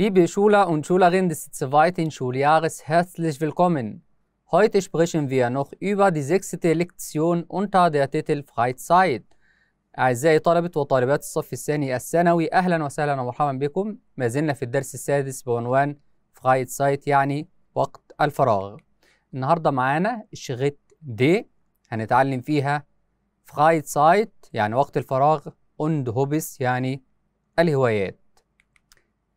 Liebe Schüler und Schülerinnen des zweiten Schuljahres, herzlich willkommen. Heute sprechen wir noch über die sechste Lektion unter der Titel Freizeit. أعزائي طلبة وطالبات الصف الثاني الثانوي أهلا وسهلا ومرحبا بكم ما زلنا في الدرس السادس بعنوان فرايد سايت يعني وقت الفراغ النهاردة معانا شغيت دي هنتعلم فيها فرايد سايت يعني وقت الفراغ und Hobbys يعني الهوايات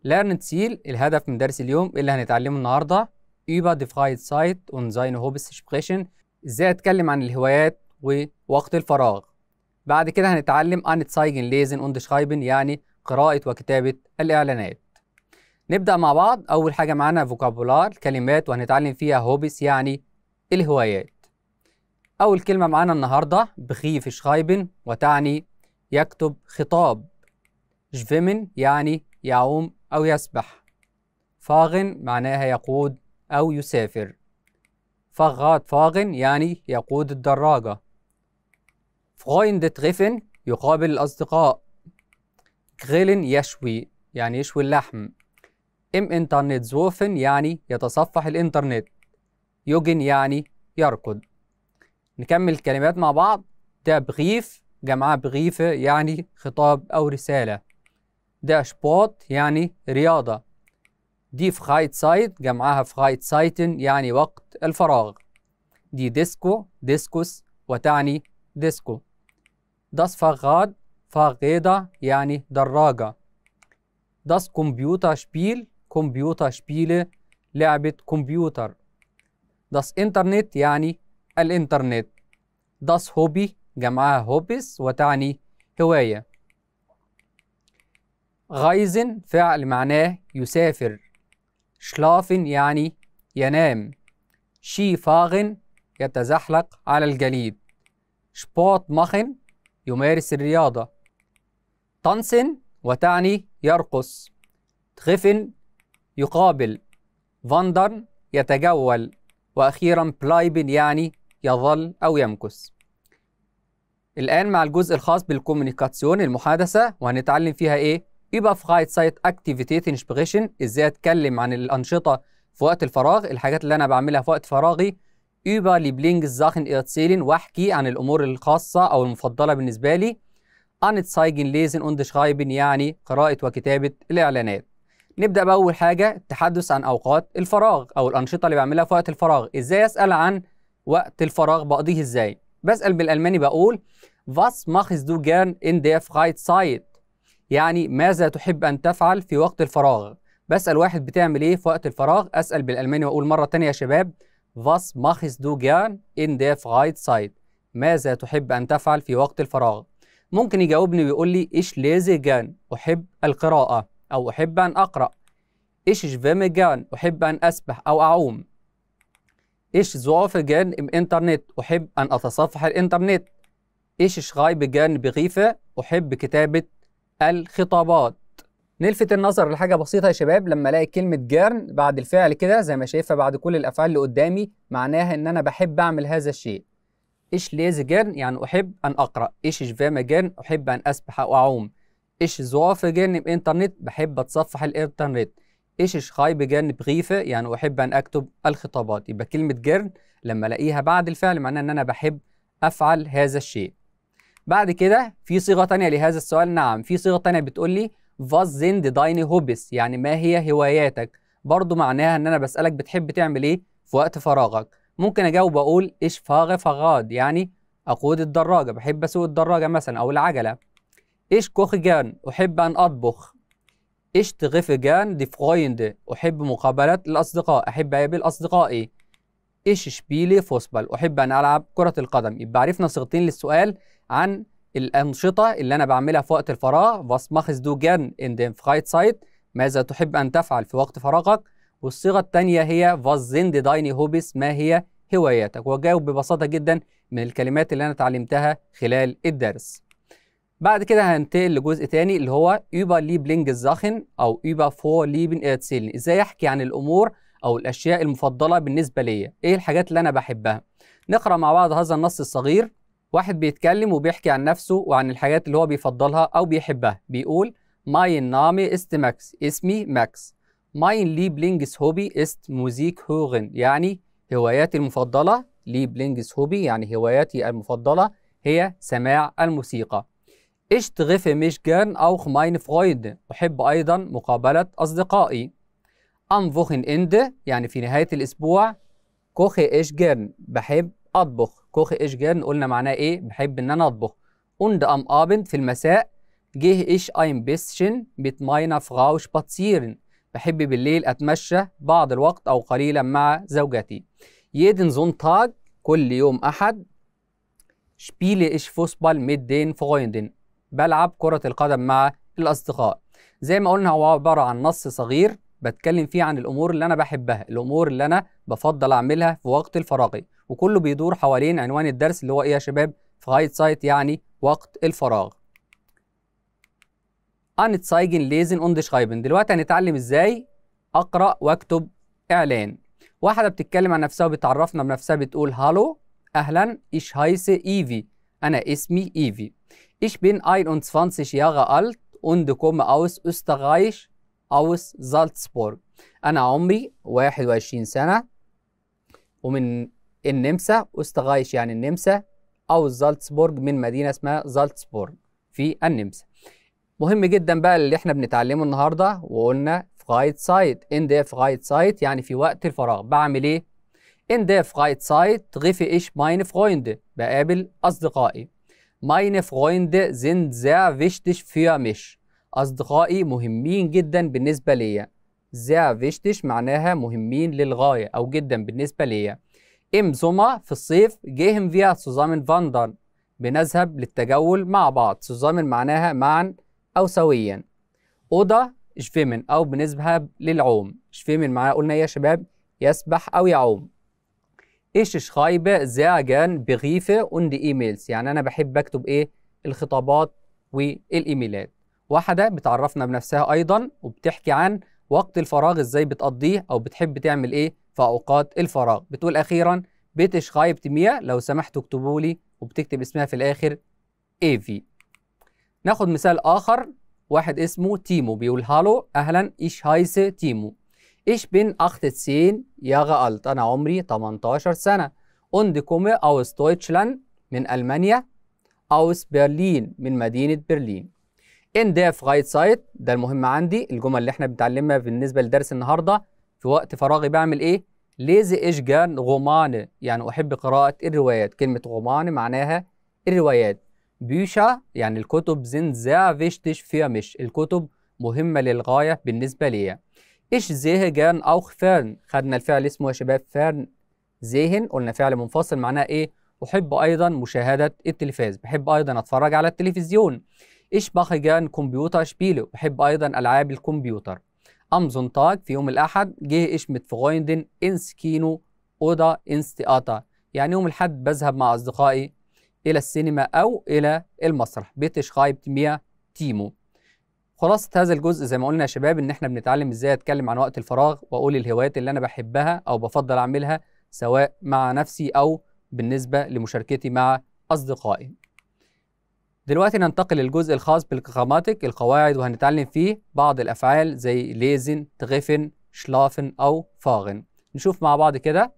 ليرن تسيل الهدف من درس اليوم اللي هنتعلمه النهارده يبقى ديفايد سايت اون زاين هوبس سبريشن ازاي اتكلم عن الهوايات ووقت الفراغ بعد كده هنتعلم ان تسايجن ليزن اون شايبن يعني قراءة وكتابة الاعلانات نبدأ مع بعض اول حاجة معانا فوكابولار كلمات وهنتعلم فيها هوبس يعني الهوايات اول كلمة معانا النهاردة بخيف شايبن وتعني يكتب خطاب شفيمن يعني يعوم أو يسبح فاغن معناها يقود أو يسافر فغات فاغن يعني يقود الدراجة فغايندتغفن يقابل الأصدقاء غيلن يشوي يعني يشوي اللحم ام انترنت زوفن يعني يتصفح الانترنت يوجن يعني يركض نكمل الكلمات مع بعض ده بغيف جمعها بغيفة يعني خطاب أو رسالة ده شبوت يعني رياضة دي فخايت سايت جمعها فخايت سايتن يعني وقت الفراغ دي ديسكو ديسكوس وتعني ديسكو داس فغاد فغيدة يعني دراجة داس كمبيوتر شبيل كمبيوتر شبيلة لعبة كمبيوتر داس انترنت يعني الانترنت داس هوبي جمعها هوبس وتعني هواية غايزن فعل معناه يسافر شلافن يعني ينام شي فاغن يتزحلق على الجليد شبوت مخن يمارس الرياضة طنسن وتعني يرقص تخفن يقابل فاندرن يتجول وأخيرا بلايبن يعني يظل أو يمكث الآن مع الجزء الخاص بالكوميونيكاسيون المحادثة وهنتعلم فيها إيه؟ يبقى في هايت سايت اكتيفيتيت انسبريشن ازاي اتكلم عن الانشطه في وقت الفراغ الحاجات اللي انا بعملها في وقت فراغي über زاخن erzählen واحكي عن الامور الخاصه او المفضله بالنسبه لي ان zeigen lesen und schreiben يعني قراءه وكتابه الاعلانات نبدا باول حاجه التحدث عن اوقات الفراغ او الانشطه اللي بعملها في وقت الفراغ ازاي اسال عن وقت الفراغ بقضيه ازاي بسال بالالماني بقول was دو du gern in der سايت يعني ماذا تحب أن تفعل في وقت الفراغ بسأل واحد بتعمل إيه في وقت الفراغ أسأل بالألماني وأقول مرة تانية يا شباب Was machst du gern in der Freizeit ماذا تحب أن تفعل في وقت الفراغ ممكن يجاوبني ويقول لي Ich lese gern أحب القراءة أو أحب أن أقرأ Ich schwimme gern أحب أن أسبح أو أعوم Ich surfe gern im Internet أحب أن أتصفح الإنترنت Ich schreibe gern Briefe أحب كتابة الخطابات نلفت النظر لحاجه بسيطه يا شباب لما الاقي كلمه جيرن بعد الفعل كده زي ما شايفها بعد كل الافعال اللي قدامي معناها ان انا بحب اعمل هذا الشيء ايش ليز جيرن يعني احب ان اقرا ايش شفاما جيرن احب ان اسبح او اعوم ايش زواف جيرن بانترنت بحب اتصفح الانترنت ايش شخايب جيرن بغيفة يعني احب ان اكتب الخطابات يبقى كلمه جيرن لما الاقيها بعد الفعل معناها ان انا بحب افعل هذا الشيء بعد كده في صيغه ثانيه لهذا السؤال نعم في صيغه ثانيه بتقول لي فاز زند دايني هوبس يعني ما هي هواياتك برضو معناها ان انا بسالك بتحب تعمل ايه في وقت فراغك ممكن اجاوب اقول ايش فاغ فغاد يعني اقود الدراجه بحب اسوق الدراجه مثلا او العجله ايش كوخ جان احب ان اطبخ ايش تغف جان دي فرويند احب مقابلات الاصدقاء احب اقابل اصدقائي ايش شبيلي فوسبال احب ان العب كره القدم يبقى عرفنا صيغتين للسؤال عن الأنشطة اللي أنا بعملها في وقت الفراغ was machst du gern in dem Freizeit ماذا تحب أن تفعل في وقت فراغك والصيغة الثانية هي was sind deine Hobbys ما هي هواياتك وجاوب ببساطة جدا من الكلمات اللي أنا اتعلمتها خلال الدرس بعد كده هننتقل لجزء تاني اللي هو über Liebling الزاخن أو über Vorlieben erzählen إزاي أحكي عن الأمور أو الأشياء المفضلة بالنسبة ليا إيه الحاجات اللي أنا بحبها نقرأ مع بعض هذا النص الصغير واحد بيتكلم وبيحكي عن نفسه وعن الحاجات اللي هو بيفضلها أو بيحبها بيقول ماين نامي است ماكس اسمي ماكس ليبلينجس هوبي است موزيك هوغن يعني هواياتي المفضلة هوبي يعني هواياتي المفضلة هي سماع الموسيقى Ich treffe مش gern أو ماين فرويد أحب أيضا مقابلة أصدقائي فوخن إند يعني في نهاية الأسبوع كوخي إيش gern بحب اطبخ كوخ ايش جيرن قلنا معناه ايه بحب ان انا اطبخ und am Abend في المساء جه ايش ايم بيسشن بيت ماينا فغاوش باتسيرن بحب بالليل اتمشى بعض الوقت او قليلا مع زوجتي jeden Sonntag كل يوم احد spiele ايش فوسبال ميدين فغويندن بلعب كرة القدم مع الأصدقاء زي ما قلنا هو عبارة عن نص صغير بتكلم فيه عن الأمور اللي أنا بحبها الأمور اللي أنا بفضل أعملها في وقت الفراغي وكله بيدور حوالين عنوان الدرس اللي هو ايه يا شباب فرايد سايت يعني وقت الفراغ Anzeigen ليزن اون schreiben دلوقتي هنتعلم ازاي اقرا واكتب اعلان واحده بتتكلم عن نفسها وبتعرفنا بنفسها بتقول هالو اهلا ايش هايس ايفي انا اسمي ايفي ich bin 21 Jahre alt und كوم اوس Österreich اوس زالتسبورغ انا عمري 21 سنه ومن النمسا أستغايش يعني النمسا أو زالتسبورج من مدينة اسمها زالتسبورج في النمسا مهم جدا بقى اللي احنا بنتعلمه النهارده وقلنا فغايت سايت ان دير فرايت سايت يعني في وقت الفراغ بعمل ايه ان دير فرايت سايت غيفي ايش ماين فرويند بقابل اصدقائي ماين فرويند زين زا فيشتش فيا مش اصدقائي مهمين جدا بالنسبه ليا زا فيشتش معناها مهمين للغايه او جدا بالنسبه ليا إم زوما في الصيف جيهم فيها سوزامن فاندان بنذهب للتجول مع بعض سوزامن معناها معا أو سويا أوضة شفيمن أو بنذهب للعوم شفيمن معناها قلنا يا شباب يسبح أو يعوم إيش شخايبة زاجان بغيفة und إيميلز يعني أنا بحب أكتب إيه الخطابات والإيميلات واحدة بتعرفنا بنفسها أيضا وبتحكي عن وقت الفراغ إزاي بتقضيه أو بتحب تعمل إيه في اوقات الفراغ بتقول اخيرا بيتش خايب ميا لو سمحتوا اكتبوا لي وبتكتب اسمها في الاخر اي في ناخد مثال اخر واحد اسمه تيمو بيقول هالو اهلا ايش هايسه تيمو إيش بين أخت سين يا غالت أنا عمري 18 سنة. Und كومي aus Deutschland من ألمانيا. Aus Berlin من مدينة برلين. ديف غايت سايت ده المهم عندي الجمل اللي احنا بنتعلمها بالنسبة لدرس النهاردة في وقت فراغي بعمل ايه ليزي اشجان غمان يعني احب قراءه الروايات كلمه غمان معناها الروايات بيشا يعني الكتب زا فيشتش فيامش، مش الكتب مهمه للغايه بالنسبه ليا ايش زيهجان او خفان؟ خدنا الفعل اسمه يا شباب فان زيهن قلنا فعل منفصل معناه ايه احب ايضا مشاهده التلفاز بحب ايضا اتفرج على التلفزيون ايش باخجان كمبيوتر شبيلو، بحب ايضا العاب الكمبيوتر امزونتاج في يوم الاحد جه اشمت متفغايندن انس كينو اودا انستياتا يعني يوم الاحد بذهب مع اصدقائي الى السينما او الى المسرح بيتش خايب ميا تيمو خلاصة هذا الجزء زي ما قلنا يا شباب ان احنا بنتعلم ازاي اتكلم عن وقت الفراغ واقول الهوايات اللي انا بحبها او بفضل اعملها سواء مع نفسي او بالنسبة لمشاركتي مع اصدقائي دلوقتي ننتقل للجزء الخاص بالكراماتيك القواعد وهنتعلم فيه بعض الافعال زي ليزن تغفن شلافن او فاغن نشوف مع بعض كده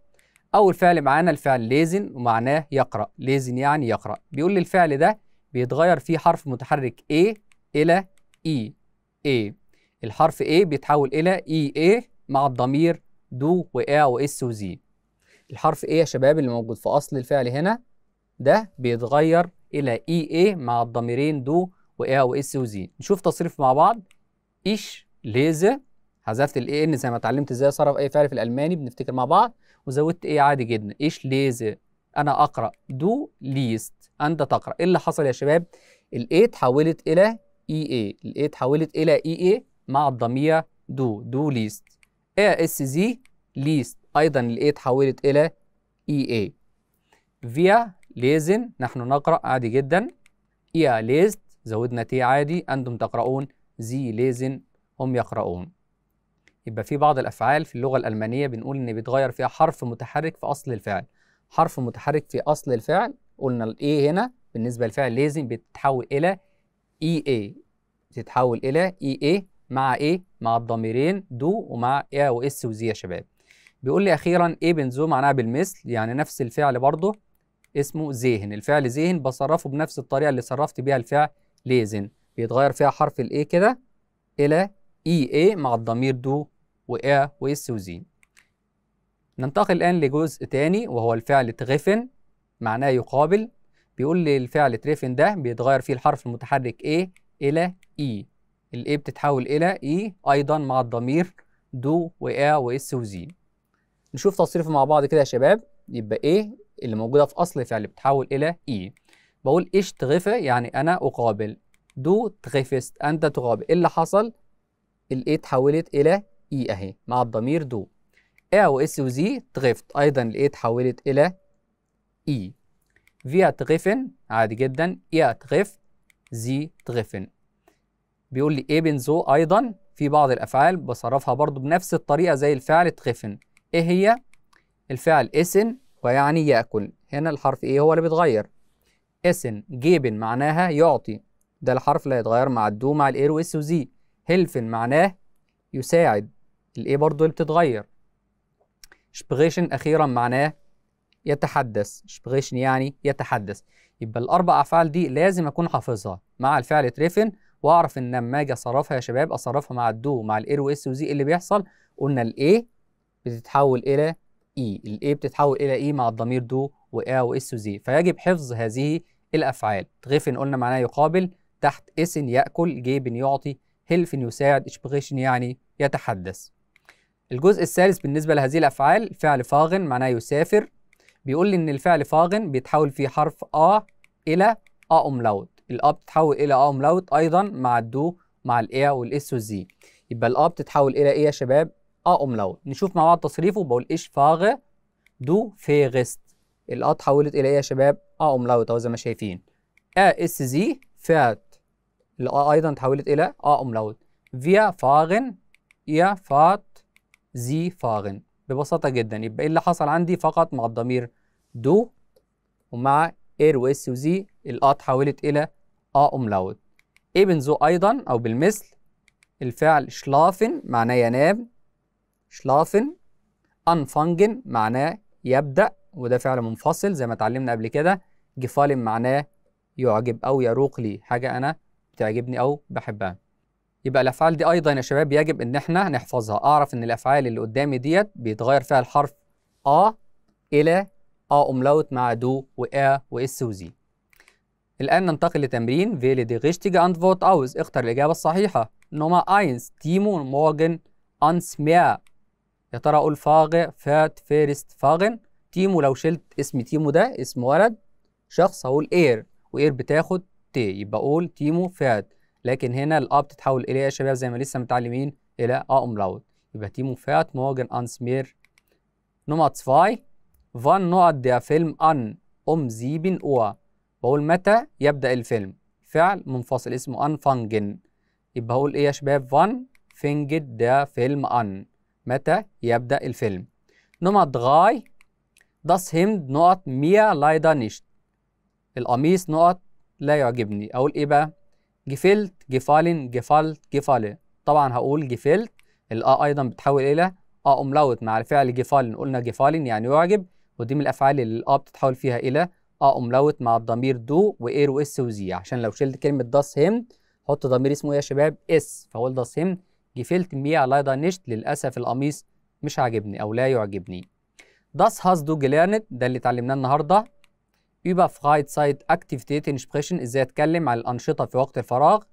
اول فعل معانا الفعل ليزن ومعناه يقرا ليزن يعني يقرا بيقول لي الفعل ده بيتغير فيه حرف متحرك A الى اي e، اي الحرف A بيتحول الى اي e، اي مع الضمير دو وA وإس وزي الحرف A يا شباب اللي موجود في اصل الفعل هنا ده بيتغير الى اي اي مع الضميرين دو او إيه اس وزي نشوف تصريف مع بعض ايش ليزه حذفت الاي ان زي ما اتعلمت ازاي اصرف اي فعل في الالماني بنفتكر مع بعض وزودت اي عادي جدا ايش ليزه انا اقرا دو ليست انت تقرا ايه اللي حصل يا شباب الاي اتحولت الى اي اي الاي اتحولت الى اي اي مع الضمير دو دو ليست اي اس زي ليست ايضا الاي اتحولت الى اي اي فيا ليزن نحن نقرأ عادي جدا يا ليست زودنا تي عادي أنتم تقرؤون زي ليزن هم يقرؤون يبقى في بعض الأفعال في اللغة الألمانية بنقول إن بيتغير فيها حرف متحرك في أصل الفعل حرف متحرك في أصل الفعل قلنا الإي هنا بالنسبة للفعل ليزن بتتحول إلى إي e إي بتتحول إلى إي e إي مع إيه مع الضميرين دو ومع إيه وإس وزي يا شباب بيقول لي أخيرا إيه بنزو معناها بالمثل يعني نفس الفعل برضه اسمه زيهن الفعل زيهن بصرفه بنفس الطريقه اللي صرفت بيها الفعل ليزن بيتغير فيها حرف الاي كده الى اي e اي مع الضمير دو وإ وإس وزين ننتقل الآن لجزء تاني وهو الفعل تغفن معناه يقابل بيقول لي الفعل تريفن ده بيتغير فيه الحرف المتحرك اي إلى إي e. الإي بتتحول إلى إي e أيضا مع الضمير دو وإ وإس وزين نشوف تصريفه مع بعض كده يا شباب يبقى ايه اللي موجوده في اصل فعل بتحول الى اي e. بقول ايش تغفى يعني انا اقابل دو تغفست انت تقابل إيه اللي حصل الإي اتحولت الى اي e اهي مع الضمير دو ا واس وزي تغفت ايضا الإي اتحولت الى اي e. فيا تغفن عادي جدا يا تغف زي تغفن بيقول لي ابن زو ايضا في بعض الافعال بصرفها برضو بنفس الطريقه زي الفعل تغفن ايه هي الفعل اسن ويعني يأكل هنا الحرف إيه هو اللي بيتغير اسن جيبن معناها يعطي ده الحرف اللي هيتغير مع الدو مع الاير واس وزي هيلفن معناه يساعد الايه برضه اللي بتتغير شبغيشن اخيرا معناه يتحدث شبغيشن يعني يتحدث يبقى الاربع افعال دي لازم اكون حافظها مع الفعل تريفن واعرف ان لما اجي اصرفها يا شباب اصرفها مع الدو مع الاير واس وزي اللي بيحصل قلنا الايه بتتحول الى اي e. الاي بتتحول الى اي e مع الضمير دو وآ واس وزي فيجب حفظ هذه الافعال تغفن قلنا معناه يقابل تحت اس ياكل جيب يعطي هلف يساعد اشبغيشن يعني يتحدث الجزء الثالث بالنسبه لهذه الافعال فعل فاغن معناه يسافر بيقول لي ان الفعل فاغن بيتحول فيه حرف ا الى ا املاوت الأ بتتحول إلى أ أملاوت أيضا مع الدو مع الإيه والإس والزي يبقى الأ بتتحول إلى إيه يا شباب؟ ا أه املاوت نشوف مع بعض تصريفه بقول ايش فاغ دو فيغست الأ تحولت إلى إيه يا شباب؟ أ أه أملاوت أهو زي ما شايفين. أ اس زي فات. الأ أيضا تحولت إلى أ أه أملاوت. فيا فاغن يا فات زي فاغن. ببساطة جدا يبقى إيه اللي حصل عندي فقط مع الضمير دو ومع إير وإس وزي الأ تحولت إلى أ أملاوت. إبن زو أيضا أو بالمثل الفعل شلافن معناه ينام شلافن انفانجن معناه يبدأ وده فعل منفصل زي ما اتعلمنا قبل كده جفالن معناه يعجب أو يروق لي حاجة أنا بتعجبني أو بحبها يبقى الأفعال دي أيضا يا شباب يجب إن إحنا نحفظها أعرف إن الأفعال اللي قدامي ديت بيتغير فيها الحرف أ إلى أ أملاوت مع دو وآ وإس وزي الآن ننتقل لتمرين فيلي دي غيشتيجا أند فوت أوز اختر الإجابة الصحيحة نوما أينس تيمون مورجن أنس ميا يا ترى اقول فاغ فات فيرست فاغن تيمو لو شلت اسم تيمو ده اسم ولد شخص هقول اير واير بتاخد تي يبقى اقول تيمو فات لكن هنا الأ بتتحول إلى يا شباب زي ما لسه متعلمين إلى أ أملاوت يبقى تيمو فات موجن ان سمير نمط فاي فان نقط دي فيلم أن أم زيبن او بقول متى يبدأ الفيلم فعل منفصل اسمه أن فانجن يبقى هقول إيه يا شباب فان فينجد ده فيلم أن متى يبدأ الفيلم نمط غاي داس هيمد نقط ميا لايدا نيشت القميص نقط لا يعجبني أقول إيه بقى جفلت جفالن جفالت جفالن طبعا هقول جفلت الأ أيضا بتحول إلى أ أملاوت مع الفعل جفالن قلنا جفالن يعني يعجب ودي من الأفعال اللي الأ بتتحول فيها إلى أ أملاوت مع الضمير دو وإير وإس وزي عشان لو شلت كلمة داس هيمد حط ضمير اسمه إيه يا شباب إس فهقول داس هيمد جفلت ميا لايدا نشت للأسف القميص مش عاجبني أو لا يعجبني. داس هاز دو gelernt ده اللي اتعلمناه النهارده. سايد Freizeitaktivitäten sprechen ازاي اتكلم عن الأنشطة في وقت الفراغ.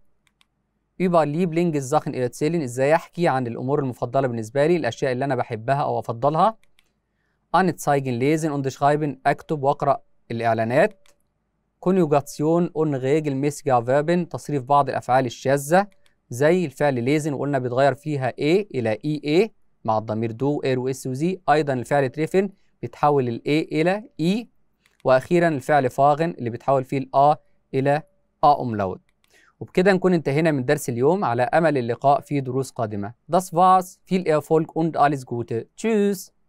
الزخن Lieblingssachen erzählen ازاي احكي عن الأمور المفضلة بالنسبة لي الأشياء اللي أنا بحبها أو أفضلها. تسايجن ليزن und schreiben اكتب واقرأ الإعلانات. أون und ميسجا Verben تصريف بعض الأفعال الشاذة. زي الفعل ليزن وقلنا بيتغير فيها A إلى إي e, مع الضمير دو إير وإس وزي أيضا الفعل تريفن بيتحول ال A إلى إي e. وأخيرا الفعل فاغن اللي بيتحول فيه ال A إلى A أملاوت وبكده نكون انتهينا من درس اليوم على أمل اللقاء في دروس قادمة. Das war's, viel Erfolg und alles Gute. Tschüss.